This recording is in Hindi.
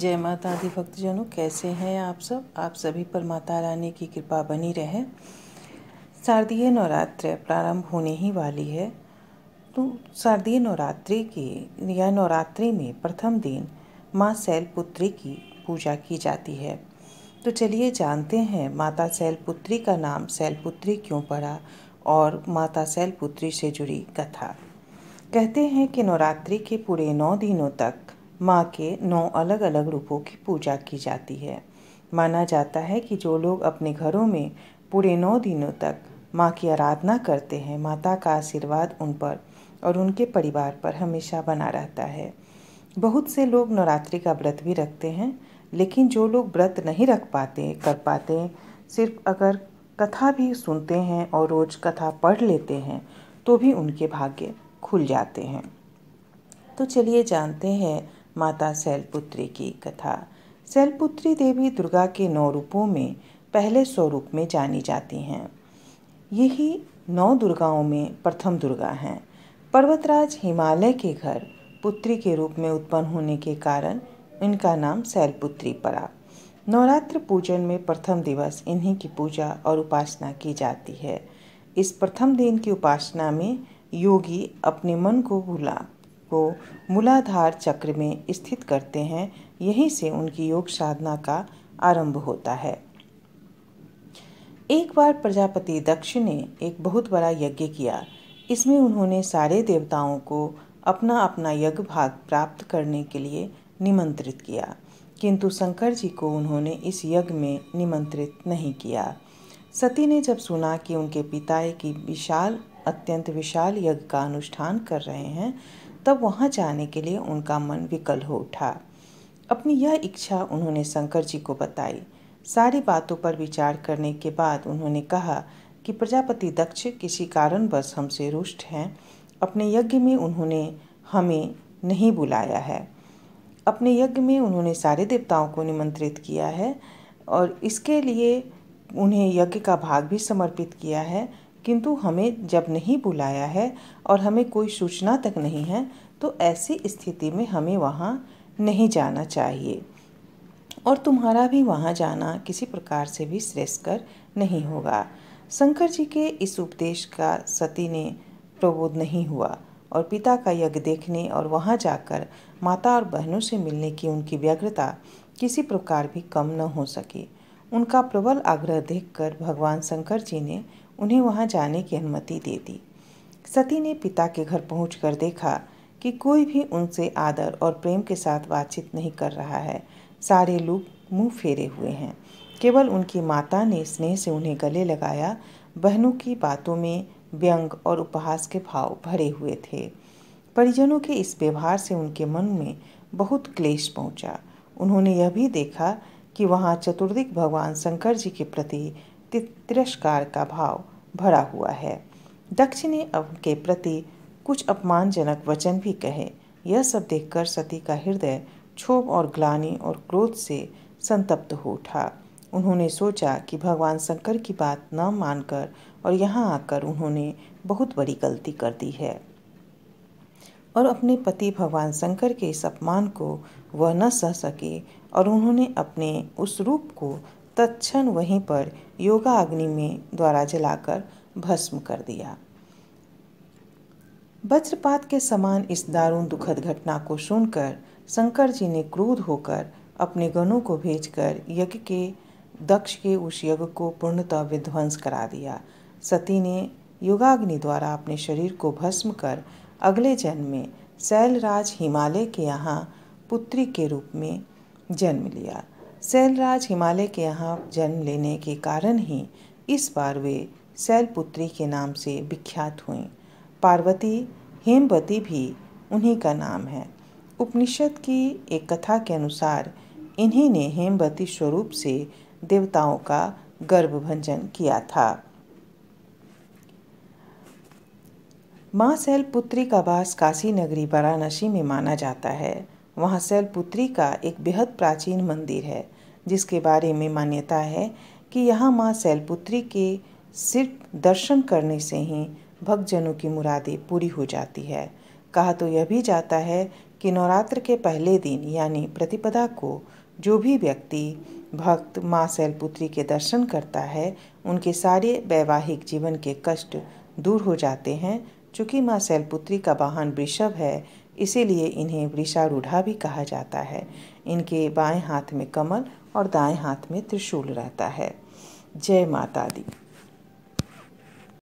जय माता दी भक्तजनों कैसे हैं आप सब आप सभी पर माता रानी की कृपा बनी रहे शारदीय नवरात्र प्रारंभ होने ही वाली है तो शारदीय नवरात्रि के या नवरात्रि में प्रथम दिन माँ शैलपुत्री की पूजा की जाती है तो चलिए जानते हैं माता शैलपुत्री का नाम शैलपुत्री क्यों पड़ा और माता शैलपुत्री से जुड़ी कथा कहते हैं कि नवरात्रि के पूरे नौ दिनों तक माँ के नौ अलग अलग रूपों की पूजा की जाती है माना जाता है कि जो लोग अपने घरों में पूरे नौ दिनों तक माँ की आराधना करते हैं माता का आशीर्वाद उन पर और उनके परिवार पर हमेशा बना रहता है बहुत से लोग नवरात्रि का व्रत भी रखते हैं लेकिन जो लोग व्रत नहीं रख पाते कर पाते सिर्फ अगर कथा भी सुनते हैं और रोज़ कथा पढ़ लेते हैं तो भी उनके भाग्य खुल जाते हैं तो चलिए जानते हैं माता शैलपुत्री की कथा शैलपुत्री देवी दुर्गा के नौ रूपों में पहले स्वरूप में जानी जाती हैं यही नौ दुर्गाओं में प्रथम दुर्गा हैं पर्वतराज हिमालय के घर पुत्री के रूप में उत्पन्न होने के कारण इनका नाम शैलपुत्री पड़ा नवरात्र पूजन में प्रथम दिवस इन्हीं की पूजा और उपासना की जाती है इस प्रथम दिन की उपासना में योगी अपने मन को भुला को मूलाधार चक्र में स्थित करते हैं यहीं से उनकी योग साधना का आरंभ होता है एक बार प्रजापति दक्ष ने एक बहुत बड़ा यज्ञ किया इसमें उन्होंने सारे देवताओं को अपना अपना यज्ञ भाग प्राप्त करने के लिए निमंत्रित किया किंतु शंकर जी को उन्होंने इस यज्ञ में निमंत्रित नहीं किया सती ने जब सुना कि उनके पिता की विशाल अत्यंत विशाल यज्ञ का अनुष्ठान कर रहे हैं तब वहाँ जाने के लिए उनका मन विकल हो उठा अपनी यह इच्छा उन्होंने शंकर जी को बताई सारी बातों पर विचार करने के बाद उन्होंने कहा कि प्रजापति दक्ष किसी कारणवश हमसे रुष्ट हैं अपने यज्ञ में उन्होंने हमें नहीं बुलाया है अपने यज्ञ में उन्होंने सारे देवताओं को निमंत्रित किया है और इसके लिए उन्हें यज्ञ का भाग भी समर्पित किया है किंतु हमें जब नहीं बुलाया है और हमें कोई सूचना तक नहीं है तो ऐसी स्थिति में हमें वहाँ नहीं जाना चाहिए और तुम्हारा भी वहाँ जाना किसी प्रकार से भी श्रेष्ठकर नहीं होगा शंकर जी के इस उपदेश का सती ने प्रबोध नहीं हुआ और पिता का यज्ञ देखने और वहाँ जाकर माता और बहनों से मिलने की उनकी व्यग्रता किसी प्रकार भी कम न हो सकी उनका प्रबल आग्रह देखकर भगवान शंकर जी ने उन्हें वहाँ जाने की अनुमति दे दी सती ने पिता के घर पहुँच देखा कि कोई भी उनसे आदर और प्रेम के साथ बातचीत नहीं कर रहा है सारे लोग मुंह फेरे हुए हैं केवल उनकी माता ने स्नेह से उन्हें गले लगाया बहनों की बातों में व्यंग और उपहास के भाव भरे हुए थे परिजनों के इस व्यवहार से उनके मन में बहुत क्लेश पहुंचा। उन्होंने यह भी देखा कि वहाँ चतुर्दिक भगवान शंकर जी के प्रति तिरस्कार का भाव भरा हुआ है दक्ष ने उनके प्रति कुछ अपमानजनक वचन भी कहे यह सब देखकर सती का हृदय क्षोभ और ग्लानी और क्रोध से संतप्त हो उठा उन्होंने सोचा कि भगवान शंकर की बात न मानकर और यहाँ आकर उन्होंने बहुत बड़ी गलती कर दी है और अपने पति भगवान शंकर के इस अपमान को वह न सह सके और उन्होंने अपने उस रूप को तत्न वहीं पर योगा अग्नि में द्वारा जलाकर भस्म कर दिया वज्रपात के समान इस दारुण दुखद घटना को सुनकर शंकर जी ने क्रोध होकर अपने गणों को भेजकर यज्ञ के दक्ष के उस यज्ञ को पूर्णतः विध्वंस करा दिया सती ने योगाग्नि द्वारा अपने शरीर को भस्म कर अगले जन्म में शैलराज हिमालय के यहाँ पुत्री के रूप में जन्म लिया शैलराज हिमालय के यहाँ जन्म लेने के कारण ही इस बार वे शैलपुत्री के नाम से विख्यात हुई पार्वती हेमवती भी उन्हीं का नाम है उपनिषद की एक कथा के अनुसार इन्हीं ने हेमवती स्वरूप से देवताओं का गर्भभंजन किया था माँ शैलपुत्री का वास काशी नगरी वाराणसी में माना जाता है वहाँ शैलपुत्री का एक बेहद प्राचीन मंदिर है जिसके बारे में मान्यता है कि यहाँ माँ शैलपुत्री के सिर्फ दर्शन करने से ही भक्तजनों की मुरादें पूरी हो जाती है कहा तो यह भी जाता है कि नवरात्र के पहले दिन यानी प्रतिपदा को जो भी व्यक्ति भक्त माँ शैलपुत्री के दर्शन करता है उनके सारे वैवाहिक जीवन के कष्ट दूर हो जाते हैं चूँकि माँ शैलपुत्री का वाहन वृषभ है इसीलिए इन्हें वृषारूढ़ा भी कहा जाता है इनके बाएं हाथ में कमल और दाएं हाथ में त्रिशूल रहता है जय माता दी